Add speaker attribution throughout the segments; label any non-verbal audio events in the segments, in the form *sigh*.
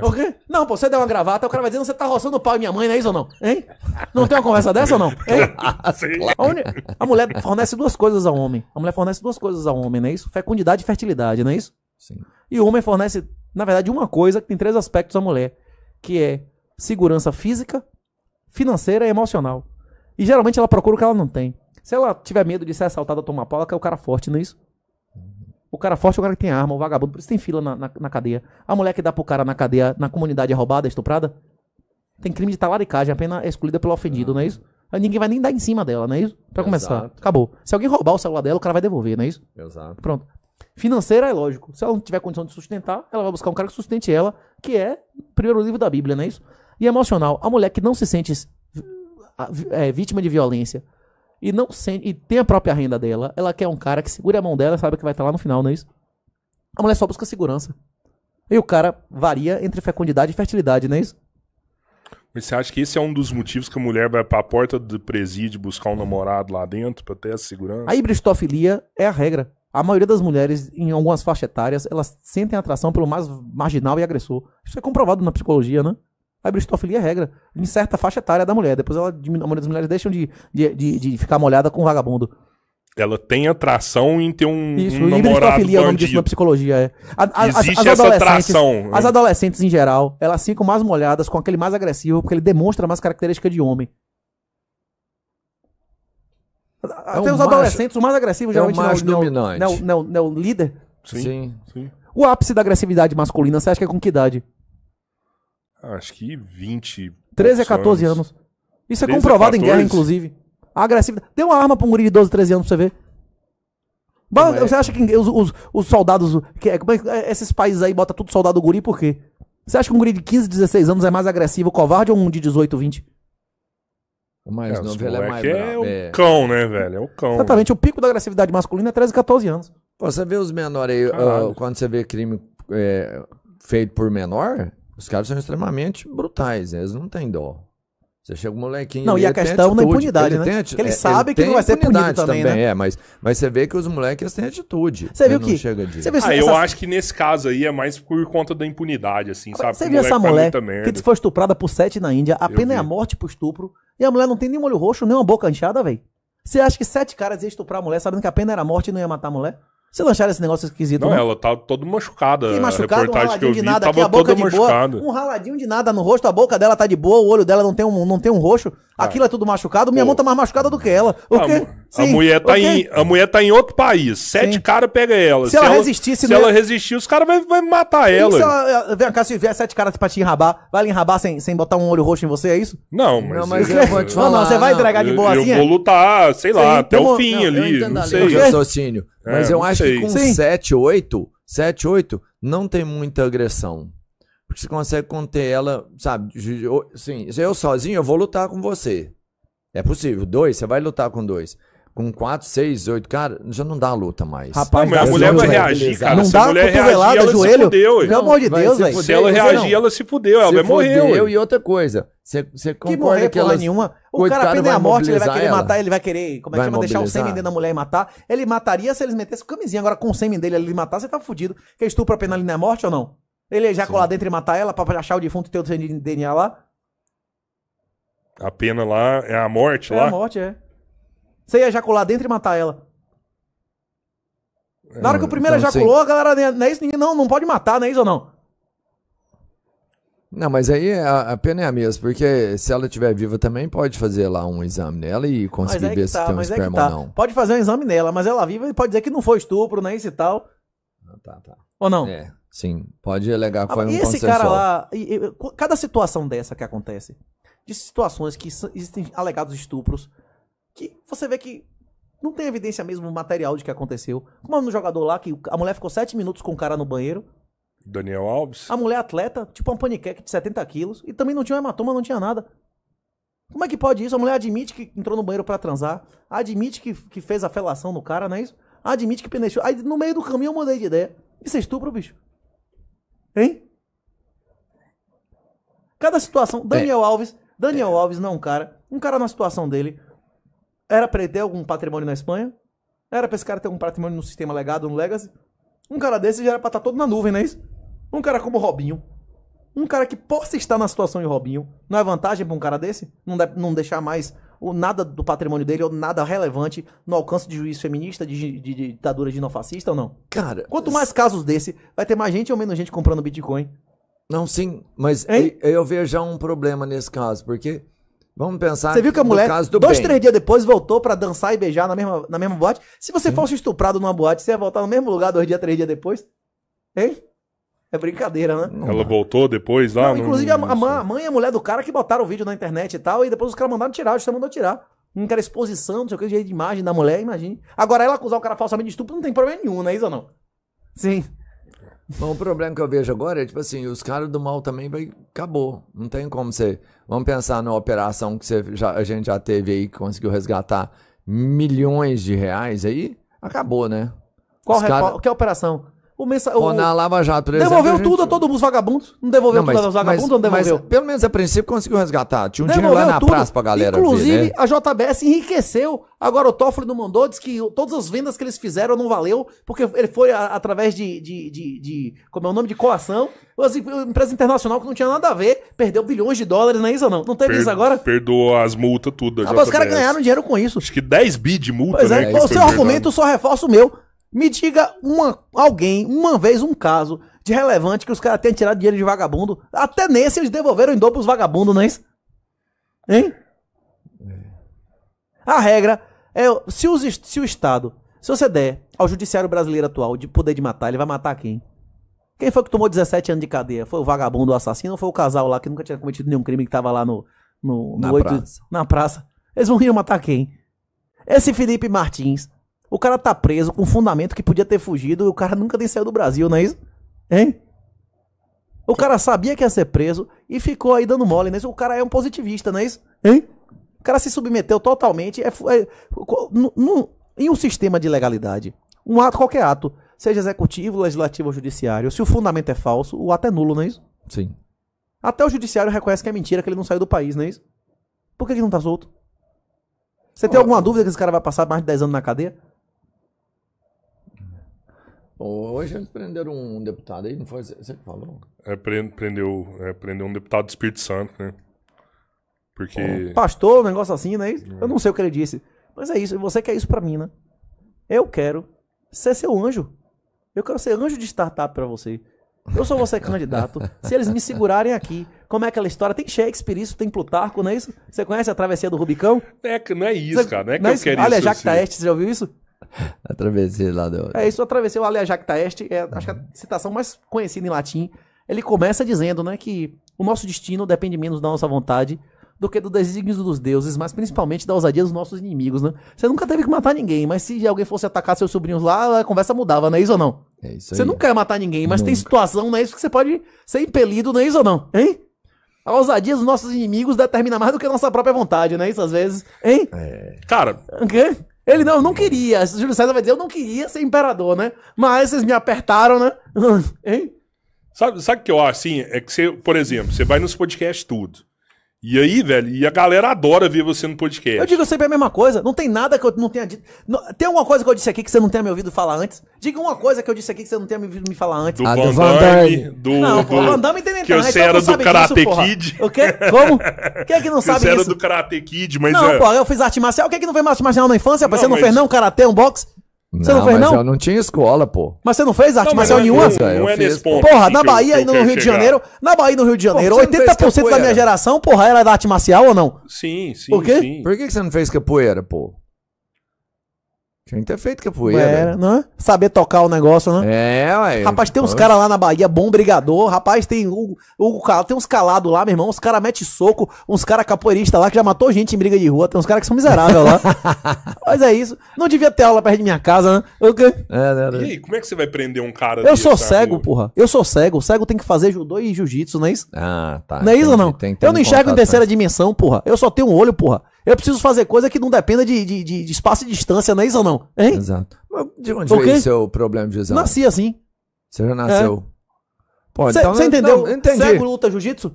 Speaker 1: Por quê? Não, pô, você deu uma gravata, o cara vai dizendo, você tá roçando o pau em minha mãe, não é isso ou não? Hein? Não tem uma conversa dessa ou não? Hein?
Speaker 2: *laughs* A,
Speaker 1: mulher fornece duas coisas ao homem. A mulher fornece duas coisas ao homem, não é isso? Fecundidade e fertilidade, não é isso? Sim. E o homem fornece, na verdade, uma coisa que tem três aspectos à mulher, que é segurança física, financeira e emocional. E geralmente ela procura o que ela não tem. Se ela tiver medo de ser assaltada ou tomar pau, ela quer o cara forte, não é isso? O cara forte é o cara que tem arma, o vagabundo, por isso tem fila na, na, na cadeia. A mulher que dá pro cara na cadeia, na comunidade é roubada, é estuprada, tem crime de talaricagem, a pena é excluída pelo ofendido, ah. não é isso? Aí ninguém vai nem dar em cima dela, não é isso? Pra Exato. começar, acabou. Se alguém roubar o celular dela, o cara vai devolver, não é isso? Exato. Pronto. Financeira é lógico. Se ela não tiver condição de sustentar, ela vai buscar um cara que sustente ela, que é o primeiro livro da Bíblia, não é isso? E é emocional. A mulher que não se sente é, vítima de violência, e não sente, e tem a própria renda dela, ela quer um cara que segure a mão dela, sabe que vai estar lá no final, não é isso? A mulher só busca segurança. E o cara varia entre fecundidade e fertilidade, não é isso?
Speaker 3: Mas você acha que esse é um dos motivos que a mulher vai para a porta do presídio buscar um namorado lá dentro para ter a segurança? A
Speaker 1: hibristofilia é a regra. A maioria das mulheres, em algumas faixas etárias, elas sentem atração pelo mais marginal e agressor. Isso é comprovado na psicologia, né? A bristofilia é regra em certa faixa etária da mulher. Depois ela, a maioria das mulheres deixam de, de, de, de ficar molhada com o vagabundo.
Speaker 3: Ela tem atração em ter um, Isso, um namorado bandido. é o nome disso na psicologia.
Speaker 1: É. A, a, Existe as, as essa atração. As adolescentes, em geral, elas ficam mais molhadas com aquele mais agressivo, porque ele demonstra mais característica de homem.
Speaker 2: É Até os macho, adolescentes, o mais agressivo geralmente é o é mais não, é dominante. Não, é
Speaker 1: não, não, líder. Sim, sim, sim. O ápice da agressividade masculina, você acha que é com que idade?
Speaker 3: acho que 20. 13 a 14 anos. anos. Isso é comprovado em guerra, inclusive.
Speaker 1: A agressividade. Dê uma arma pra um guri de 12, 13 anos pra você ver. Mas, é- Você acha que os, os, os soldados. Que, é, é, é esses países aí botam tudo soldado guri por quê? Você acha que um guri de 15, 16 anos é mais agressivo, covarde ou um de 18, 20?
Speaker 2: O mais é, novo, ele é mais é bravo. É o cão, né, velho? É o cão. Exatamente,
Speaker 1: velho. o pico da agressividade masculina é 13, 14 anos.
Speaker 2: Pô, você vê os menores aí, uh, quando você vê crime é, feito por menor, os caras são extremamente brutais, eles não têm dó. Você chega um molequinho. Não, e a questão da impunidade, ele né? Tem, é, ele sabe ele que não vai ser punido também, né? É, mas, mas você vê que os moleques têm atitude. Você viu que. Chega de... você viu ah, essa... eu
Speaker 3: acho que nesse caso aí é mais por conta da impunidade, assim, sabe? Você viu essa mulher que foi
Speaker 1: estuprada por sete na Índia, a pena é a morte por estupro, e a mulher não tem nem olho roxo, nem uma boca inchada, velho. Você acha que sete caras iam estuprar a mulher sabendo que a pena era a morte e não ia matar a mulher? Vocês não acharam esse negócio esquisito? Não, não? ela
Speaker 3: tá toda machucada. Que machucada, a reportagem um que eu vi, de nada, tá aqui, a boca de machucada. boa.
Speaker 1: Um raladinho de nada no rosto, a boca dela tá de boa, o olho dela não tem um, não tem um roxo. É. Aquilo ah. é tudo machucado, minha Pô. mão tá mais machucada do que ela. O ah, a, quê? Sim, a, mulher tá em,
Speaker 3: a mulher tá em outro país, sete caras pegam ela. Se, se ela, ela resistir, se, se ela resistir, os caras vão matar Sim, ela. Se
Speaker 1: ela eh, vem cá, se vier sete caras pra te enrabar, vai lhe enrabar sem, sem botar um olho roxo em você, é isso?
Speaker 3: Não, mas... Não, mas eu,
Speaker 1: vou te falar. Não, não, você vai
Speaker 3: entregar de assim? Eu vou é? lutar, sei lá, até o fim ali, não sei. É raciocínio. É, Mas eu acho sei. que com 7,
Speaker 2: 8, 7, 8, não tem muita agressão. Porque você consegue conter ela, sabe? Sim, eu sozinho eu vou lutar com você. É possível. Dois, você vai lutar com dois com 4, 6, 8, cara, já não dá luta mais. Rapaz, não, mas a mulher vai é reagir, cara. Não dá a cotovelada, reagir, joelho. Fudeu, pelo amor de Deus, velho. Se ela reagir, ela se fudeu, ela se vai morrer. e outra coisa, você, você concorda que, morrer, que ela... nenhuma. O cara pede a morte, ele vai querer ela. matar, ele vai querer, como é que chama, deixar o sêmen dentro
Speaker 1: da mulher e matar. Ele mataria se eles metessem camisinha. Agora, com o sêmen dele ele matar, você tá fudido. Que estupro a pena ali na morte ou não? Ele já colar dentro e matar ela pra achar o defunto e ter o DNA lá?
Speaker 3: A pena lá é a morte é lá? É a
Speaker 1: morte, é. Você ia ejacular dentro e matar ela. Na hora que o é, primeiro então, ejaculou, a galera, não é isso? Ninguém, não, não pode matar, não é isso ou não?
Speaker 2: Não, mas aí é a, a, pena é a mesma, porque se ela estiver viva também pode fazer lá um exame nela e é conseguir é ver tá, se tem um esperma é tá. ou não.
Speaker 1: Pode fazer um exame nela, mas ela viva e pode dizer que não foi estupro, é Isso e tal. Ah, tá, tá. Ou não?
Speaker 2: É, sim. Pode alegar que foi ah, um E esse cara lá,
Speaker 1: e, e, cada situação dessa que acontece, de situações que existem alegados estupros, que você vê que não tem evidência mesmo material de que aconteceu. Como é no jogador lá, que a mulher ficou sete minutos com o cara no banheiro. Daniel Alves. A mulher atleta, tipo uma paniqueca de 70 quilos, e também não tinha um hematoma, não tinha nada. Como é que pode isso? A mulher admite que entrou no banheiro para transar, admite que, que fez a felação no cara, não é isso? Admite que penetrou. Aí no meio do caminho eu mudei de ideia. Isso é estupro, bicho. Hein? Cada situação. Daniel é. Alves. Daniel é. Alves não é um cara. Um cara na situação dele era pra ele ter algum patrimônio na Espanha? Era pra esse cara ter algum patrimônio no sistema legado, no Legacy? Um cara desse já era pra estar tá todo na nuvem, não é isso? Um cara como o Robinho. Um cara que possa estar na situação de Robinho. Não é vantagem pra um cara desse? Não, de, não deixar mais o nada do patrimônio dele ou nada relevante no alcance de juiz feminista, de, de, de ditadura ginofascista ou não? Cara. Quanto mais casos desse, vai ter mais gente ou menos gente comprando Bitcoin? Não, sim,
Speaker 2: mas eu, eu vejo já um problema nesse caso, porque Vamos pensar. Você viu que a mulher, do dois, bem. três
Speaker 1: dias depois, voltou para dançar e beijar na mesma, na mesma boate? Se você Sim. fosse estuprado numa boate, você ia voltar no mesmo lugar dois dias, três dias depois? Hein? É brincadeira, né? Ela
Speaker 3: voltou depois lá? Não, não, inclusive, a, a,
Speaker 1: mãe e a mulher do cara que botaram o vídeo na internet e tal, e depois os caras mandaram tirar, o justiça mandou tirar. Não quer exposição, não sei o que, jeito de imagem da mulher, imagine. Agora, ela acusar o cara falsamente de estupro não tem problema nenhum,
Speaker 2: não é isso ou não? Sim. Bom, o problema que eu vejo agora é, tipo assim, os caras do mal também vai, acabou. Não tem como você. Vamos pensar numa operação que você já, a gente já teve aí, que conseguiu resgatar milhões de reais aí. Acabou, né? Qual, cara... Qual
Speaker 1: que é a operação? O na Lava Jato, por exemplo, Devolveu a gente... tudo a todos os vagabundos. Não devolveu não, mas, tudo aos vagabundos, não devolveu. Mas,
Speaker 2: pelo menos a princípio conseguiu resgatar. Tinha um devolveu dinheiro lá na tudo. praça pra galera Inclusive, ver, né? a
Speaker 1: JBS enriqueceu. Agora o Toffoli não mandou, diz que todas as vendas que eles fizeram não valeu, porque ele foi a, através de, de, de, de, Como é o nome? De coação. Uma empresa internacional que não tinha nada a ver, perdeu bilhões de dólares, não é isso ou não? Não teve per, isso agora?
Speaker 3: Perdoou as multas, tudo. Ah, os caras ganharam dinheiro com isso. Acho que 10 bi de multa, pois é, né? É, o seu argumento
Speaker 1: só reforça o meu. Me diga uma, alguém, uma vez, um caso de relevante que os caras tenham tirado dinheiro de vagabundo. Até nesse eles devolveram em dobro os vagabundos, não é isso? Hein? É. A regra é: se, os, se o Estado, se você der ao judiciário brasileiro atual de poder de matar, ele vai matar quem? Quem foi que tomou 17 anos de cadeia? Foi o vagabundo, o assassino ou foi o casal lá que nunca tinha cometido nenhum crime que tava lá no. no, no na, 8, praça. na praça. Eles vão ir matar quem? Esse Felipe Martins, o cara tá preso com fundamento que podia ter fugido e o cara nunca nem saiu do Brasil, não é isso? Hein? O cara sabia que ia ser preso e ficou aí dando mole, não é isso? O cara é um positivista, não é isso? Hein? O cara se submeteu totalmente. É, é no, no, em um sistema de legalidade, um ato, qualquer ato, seja executivo, legislativo ou judiciário, se o fundamento é falso, o ato é nulo, não é isso? Sim. Até o judiciário reconhece que é mentira, que ele não saiu do país, não é isso? Por que, ele não tá solto? Você tem alguma dúvida que esse cara vai passar mais de 10 anos na cadeia?
Speaker 2: Hoje eles prenderam um deputado aí, não foi você que falou? É,
Speaker 3: prendeu, é, prendeu um deputado do Espírito Santo, né? Porque. Um
Speaker 1: pastor, um negócio assim, né? Eu não sei o que ele disse. Mas é isso, você quer isso pra mim, né? Eu quero ser seu anjo. Eu quero ser anjo de startup para você. Eu sou você *laughs* candidato. Se eles me segurarem aqui, como é aquela história? Tem Shakespeare, isso, tem Plutarco, não é isso? Você conhece a travessia do Rubicão? É,
Speaker 3: não é isso, você, cara. Não é que não é eu é quero isso. Olha, Jacques
Speaker 2: assim. você
Speaker 1: já ouviu
Speaker 3: isso?
Speaker 2: *laughs* Atravessei lá do. É
Speaker 1: isso, a o Alea Jacta Este, é, acho que é a citação mais conhecida em latim. Ele começa dizendo né, que o nosso destino depende menos da nossa vontade do que do desígnio dos deuses, mas principalmente da ousadia dos nossos inimigos, né? Você nunca teve que matar ninguém, mas se alguém fosse atacar seus sobrinhos lá, a conversa mudava, não é isso ou não? É isso aí. Você não quer matar ninguém, mas nunca. tem situação, não é isso que você pode ser impelido, não é isso ou não? Hein? A ousadia dos nossos inimigos determina mais do que a nossa própria vontade, né? Isso às vezes. Hein?
Speaker 3: É. Cara.
Speaker 1: O quê? Ele não, eu não queria. Júlio César vai dizer, eu não queria ser imperador, né? Mas vocês me apertaram, né? *laughs*
Speaker 3: hein? Sabe, o que eu acho assim? É que você, por exemplo, você vai nos podcasts tudo. E aí, velho, e a galera adora ver você no podcast. Eu digo
Speaker 1: sempre a mesma coisa. Não tem nada que eu não tenha dito. Não, tem alguma coisa que eu disse aqui que você não tenha me ouvido falar antes? Diga uma coisa que eu disse aqui que você não tenha me ouvido me falar antes. Do ah,
Speaker 3: Van, Damme. Do, não, do, pô, Van Damme tem Que você era do Karate Kid. O quê? Como? Quem é que não *laughs* sabe você disso? Você era do Karate Kid, mas... Não, é... pô, eu
Speaker 1: fiz arte marcial. O que é que não fez arte marcial na infância? Não, você não fez não karate, um boxe? Você não, não fez, não? Eu
Speaker 2: não tinha escola, pô. Mas você não fez arte não, marcial nenhuma? Fiz, não é nesse ponto. Porra, na Bahia e no Rio chegar. de Janeiro,
Speaker 1: na Bahia e no Rio de Janeiro, porra, 80% da minha geração, porra, era da arte marcial ou não?
Speaker 2: Sim, sim, Por quê? Sim. Por que você não fez capoeira, pô? Tinha que ter feito capoeira. Era,
Speaker 1: né? Saber tocar o negócio,
Speaker 2: né? É, ué. Rapaz, tem uns caras lá na
Speaker 1: Bahia, bom brigador. Rapaz, tem o, o, tem uns calados lá, meu irmão. Uns caras mete soco, uns caras capoeiristas lá que já matou gente em briga de rua. Tem uns caras que são miseráveis lá. *laughs* Mas é isso. Não devia ter aula perto de minha casa, né? Eu, okay. é, né, né, E aí,
Speaker 3: como é que você vai prender um cara? Eu sou cego, rua? porra.
Speaker 1: Eu sou cego. O cego tem que fazer judô e jiu-jitsu, não é isso?
Speaker 2: Ah, tá. Não é isso ou não? Tem, tem eu não enxergo em terceira
Speaker 1: dimensão, porra. Eu só tenho um olho, porra. Eu preciso fazer coisa que não dependa de, de, de espaço e distância, não é isso ou não? Hein? Exato.
Speaker 2: Mas de onde okay? veio o seu problema de visão? Nasci assim. Você já nasceu. É. então, você entendeu? Não, Cego luta jiu-jitsu?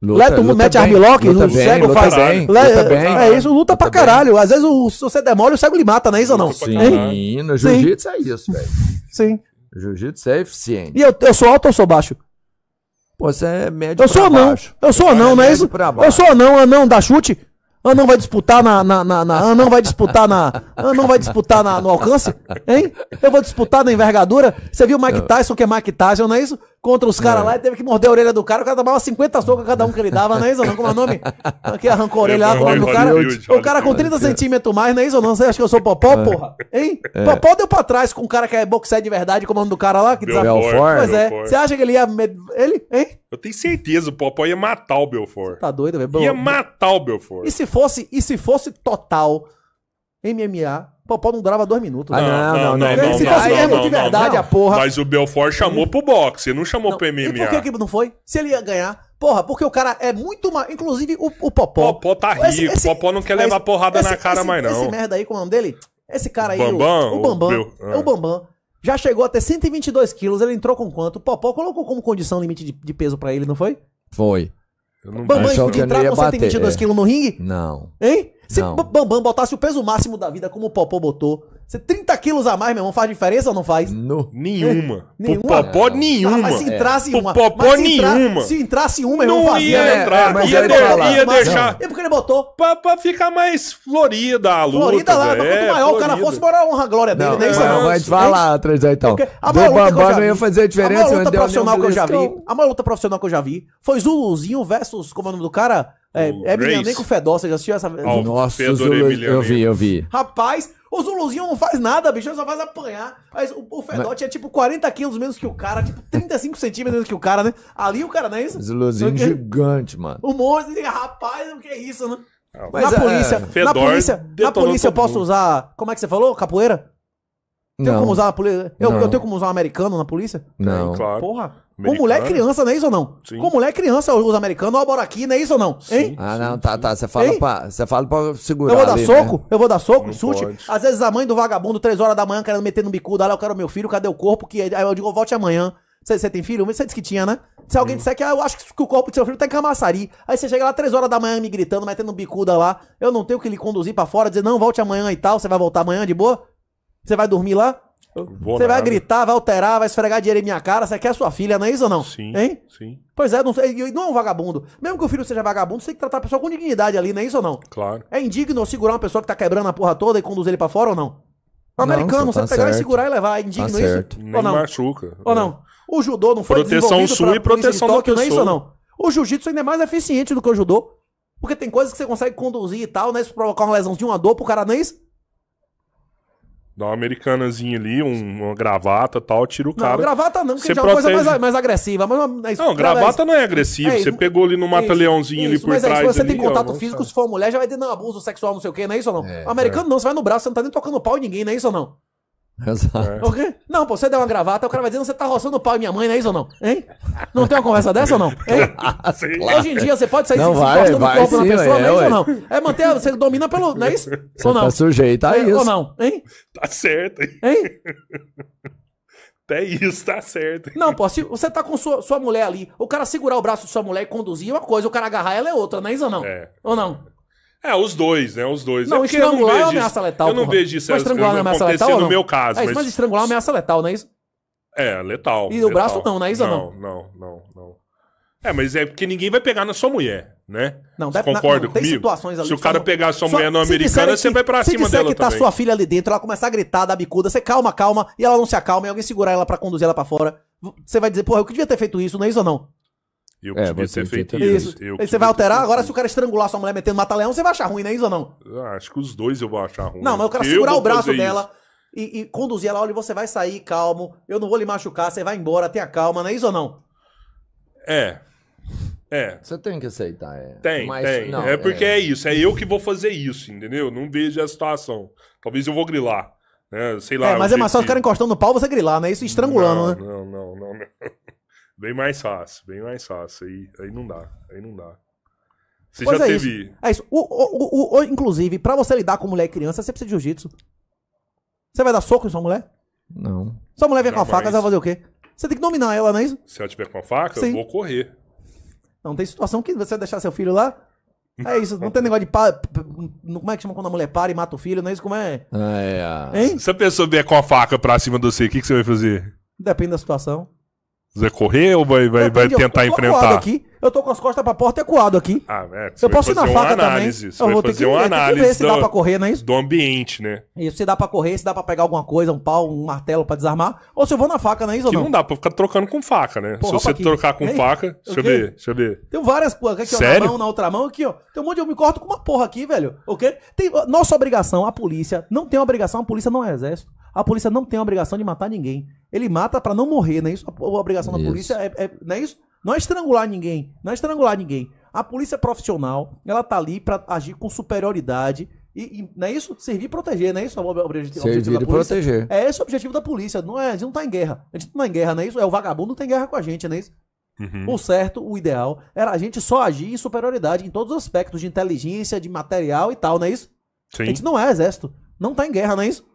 Speaker 2: Luta, Leto, luta mete armlock, o cego luta faz. Bem, Le... luta bem, é isso, luta, luta pra caralho.
Speaker 1: Às vezes, o, se você demora, o cego lhe mata, não é isso ou não? Sim, hein? no jiu-jitsu
Speaker 2: é isso, velho. Sim. Jiu-jitsu é eficiente. E eu,
Speaker 1: eu sou alto ou sou baixo?
Speaker 2: Pô, você é médio. Eu sou anão. Eu sou é anão, não é isso? Eu sou
Speaker 1: anão, anão dá chute. Ah, não vai disputar na. na, na, na ah, não vai disputar na. Ah, não vai disputar na, no alcance? Hein? Eu vou disputar na envergadura? Você viu o Mike é. Tyson, que é Mike Tyson, não é isso? contra os caras é. lá e teve que morder a orelha do cara. O cara tomava 50 socos cada um que ele dava, não é isso ou não? Como é o nome? Aqui arrancou a orelha lá, como do cara? O cara com 30 centímetros mais, não é isso ou não? Você acha que eu sou popó, é. porra? Hein? É. Popó deu pra trás com um cara que é boxeiro de verdade, com o nome do cara lá, que desafio. Pois é. Você acha que ele ia. Ele?
Speaker 3: Hein? Eu tenho certeza, o Popó ia matar o Belfort. tá doido, velho? Ia matar o Belfort. E se
Speaker 1: fosse, e se fosse total MMA, Popó não durava dois minutos. Ah, não, não, não. não, se fosse mesmo de verdade, a
Speaker 3: porra. Mas o Belfort chamou pro boxe, não chamou não. pro MMA. E por que, que
Speaker 1: não foi? Se ele ia ganhar. Porra, porque o cara é muito mais. Inclusive o, o Popó.
Speaker 3: Popó tá rico, esse, esse, Popó não quer levar esse, porrada esse, na cara mais, não. Esse
Speaker 1: merda aí, com o nome dele? Esse cara aí, Bambam, o, o Bambam. é. O Bambam. Já chegou até 122 quilos, ele entrou com quanto? O Popó colocou como condição limite de, de peso para ele, não foi?
Speaker 2: Foi. Eu não Bambam achou que entrar com bater. 122 quilos no ringue? Não. Hein? Se Não.
Speaker 1: Bambam botasse o peso máximo da vida, como o Popô botou, você 30 quilos a mais, meu irmão, faz diferença ou não faz?
Speaker 3: No. Nenhuma. nenhuma. Pro popó, nenhuma. mas se entrasse é. uma. Pro popó, mas se nenhuma. se
Speaker 1: entrasse uma, não irmão, ia né? Entrar. É, ia, ia, ia deixar. Não. É e porque ele botou? Pra, pra ficar mais
Speaker 3: florida a luta. Florida lá, mas quanto é, maior o cara fosse, bora
Speaker 1: honra a glória dele, né? Isso é não, Mas vai lá, Transão,
Speaker 3: então.
Speaker 2: A maior luta a A maior luta profissional que eu já vi.
Speaker 1: A maior luta profissional que eu já vi foi Zuluzinho versus, como é o nome do cara? É, é é Emiliano com Fedor, você já assistiu essa vez? Oh, Nossa, eu,
Speaker 2: eu vi, eu vi.
Speaker 1: Rapaz, o Zuluzinho não faz nada, bicho, ele só faz apanhar. Mas o, o Fedor tinha é, tipo 40 quilos menos que o cara, tipo 35 centímetros menos que o cara, né? Ali o cara, não é isso? Zuluzinho que...
Speaker 2: gigante, mano.
Speaker 1: O monstro, rapaz, o que é isso, né?
Speaker 2: Ah, Mas, é, na, polícia, na polícia, na polícia, na polícia eu posso usar.
Speaker 1: Como é que você falou? Capoeira? Tem não. como usar na polícia? Eu, eu, tenho como usar um americano na polícia?
Speaker 2: Não. Tem, claro.
Speaker 1: Porra. Americano? Com mulher é criança, não é isso ou não? Sim. Com mulher é criança, eu uso americano, ó, bora aqui, não é isso ou não? hein?
Speaker 2: Sim, ah, não, tá, tá. Você fala, pra, você fala pra segurar. Eu vou dar ali, né? soco, né? eu vou dar soco, chute.
Speaker 1: Às vezes a mãe do vagabundo, três horas da manhã, querendo meter no bicudo, olha, ah, eu quero meu filho, cadê o corpo? Que... Aí eu digo, volte amanhã. Você tem filho? Você disse que tinha, né? Se alguém hum. disser que ah, eu acho que o corpo do seu filho tá em camaçari. Aí você chega lá três horas da manhã me gritando, metendo bicuda lá. Eu não tenho que lhe conduzir para fora, dizer, não, volte amanhã e tal, você vai voltar amanhã de boa? Você vai dormir lá?
Speaker 3: você vai gritar,
Speaker 1: vai alterar, vai esfregar dinheiro em minha cara. Você quer sua filha, não é isso ou não? Sim. Hein? Sim. Pois é, não, não é um vagabundo. Mesmo que o filho seja vagabundo, você tem que tratar a pessoa com dignidade ali, não é isso ou não? Claro. É indigno segurar uma pessoa que tá quebrando a porra toda e conduzir ele pra fora ou não?
Speaker 3: O americano, não, você tá pegar e segurar e levar, é indigno tá é isso? Certo. Nem ou não? machuca.
Speaker 1: Ou né? não? O judô não foi Proteção sua e proteção da pessoa. não é isso ou não? O jiu-jitsu ainda é mais eficiente do que o judô. Porque tem coisas que você consegue conduzir e tal, né? Isso provocar uma lesãozinha, uma dor pro cara, não é isso?
Speaker 3: Dá uma americanazinha ali, um, uma gravata tal, tira o cara. Não, gravata não, porque você já é uma coisa mais, mais agressiva. Mas é uma, não, é gravata não é, é agressiva.
Speaker 1: você pegou ali no mata-leãozinho ali por mas trás. Mas se você ali, tem contato ó, físico, se for mulher, já vai ter não, abuso sexual, não sei o quê, não é isso ou não? americano não, você vai no braço, você não tá nem tocando pau em ninguém, não é isso ou não?
Speaker 2: Exato. É.
Speaker 1: Okay? Não, pô, você deu uma gravata, o cara vai dizendo você tá roçando o pau em minha mãe, não é isso ou não? Hein? Não tem uma conversa dessa ou não?
Speaker 2: Hein? claro. *laughs* Hoje em dia você pode sair não, se vai, do vai, corpo sim, pessoa, é, não é, é isso ué. ou não?
Speaker 1: É manter, você domina pelo. Não é isso? Você ou não? Tá sujeito a é, isso. Ou não, hein? Tá certo, hein? hein? *laughs* Até isso, tá certo. Não, pô, se você tá com sua, sua mulher ali, o cara segurar o braço de sua mulher e conduzir é uma coisa, o cara agarrar ela é outra, não é isso ou não? É.
Speaker 3: Ou não? É, os dois, né? Os dois. Não, é estrangular é ameaça letal. Eu não porra. vejo isso mas é estrangular é ameaça letal no não? meu caso. É, mas... mas estrangular é ameaça letal, não é isso? É, letal. E letal. o braço não, na é Isa não. Não, não, não. É, mas é porque ninguém vai pegar na sua mulher, né? Não, você deve, concorda na, não, comigo? Tem situações ali se o cara não... pegar sua mulher no americano, você vai pra cima dela que tá também. sua
Speaker 1: filha ali dentro, ela começar a gritar, dar bicuda, você calma, calma, e ela não se acalma, e alguém segurar ela para conduzir ela para fora, você vai dizer, porra, eu que devia ter feito isso, não é isso ou não?
Speaker 3: Eu é, podia ter feito isso. isso. Eu, você vai
Speaker 1: alterar? Agora, se o cara estrangular sua mulher metendo mata-leão, você vai achar ruim, né, não é isso ou não?
Speaker 3: acho que os dois eu vou achar ruim. Não, mas o cara segurar o braço dela
Speaker 1: e, e, conduzir ela, olha, você vai sair calmo, eu não vou lhe machucar, você vai embora, tenha calma, não é isso ou não?
Speaker 3: É.
Speaker 2: É. Você tem que aceitar, é. Tem, mas, tem. Não, é porque é. é isso, é
Speaker 3: eu que vou fazer isso, entendeu? Não vejo a situação. Talvez eu vou grilar. né? sei lá. É, mas é mais só que... os
Speaker 2: encostando no pau você
Speaker 1: grilar, né? Isso estrangulando, não, né?
Speaker 3: Não, não, Bem mais fácil, bem mais fácil. Aí, aí não dá, aí não dá.
Speaker 2: Você pois já é teve. Isso.
Speaker 1: É isso. O, o, o, o inclusive, pra você lidar com mulher e criança, você precisa de jiu-jitsu. Você vai dar soco em sua mulher?
Speaker 2: Não.
Speaker 3: Sua mulher vem Jamais. com a faca, você vai
Speaker 1: fazer o quê? Você tem que dominar ela, não é isso?
Speaker 3: Se ela tiver com a faca, Sim. eu vou correr.
Speaker 1: Não, tem situação que você vai deixar seu filho lá. É *laughs* isso, não tem negócio de. Pa... Como é que chama quando a mulher para e mata o filho? Não é isso? Como é?
Speaker 3: Ah, é. Ah. Hein? Se a pessoa vier com a faca pra cima de você, o que, que você vai fazer?
Speaker 1: Depende da situação.
Speaker 3: Zé correr ou vai, vai, vai tentar eu enfrentar? Aqui,
Speaker 1: eu tô com as costas pra porta coado aqui. Ah, é, eu posso ir na faca análise, também. Eu vou ter que, uma análise que ver se dá pra correr, não é isso?
Speaker 3: Do ambiente, né?
Speaker 1: Isso, se dá pra correr, se dá pra pegar alguma coisa, um pau, um martelo pra desarmar. Ou se eu vou na faca, não é isso? Que não? não? dá
Speaker 3: pra ficar trocando com faca, né? se você aqui. trocar com Ei, é faca, deixa eu ver, deixa eu ver.
Speaker 1: Tem várias coisas aqui, ó, Sério? na mão, na outra mão, aqui, ó. Tem um monte de eu me corto com uma porra aqui, velho. Ok? Tem, nossa obrigação, a polícia, não tem obrigação, a polícia não é exército a polícia não tem a obrigação de matar ninguém. Ele mata para não morrer, não é isso? A obrigação isso. da polícia é, é, não é isso? Não é estrangular ninguém, não é estrangular ninguém. A polícia é profissional, ela tá ali para agir com superioridade e, e, não é isso? Servir e proteger, não é isso? O objetivo, Servir e proteger. É esse o objetivo da polícia, não é? A gente não tá em guerra. A gente não tá em guerra, não é isso? É o vagabundo não tem guerra com a gente, não é isso? Uhum. O certo, o ideal, era a gente só agir em superioridade em todos os aspectos, de inteligência, de material e tal, não é isso? Sim. A gente não é exército, não tá em guerra, não é isso?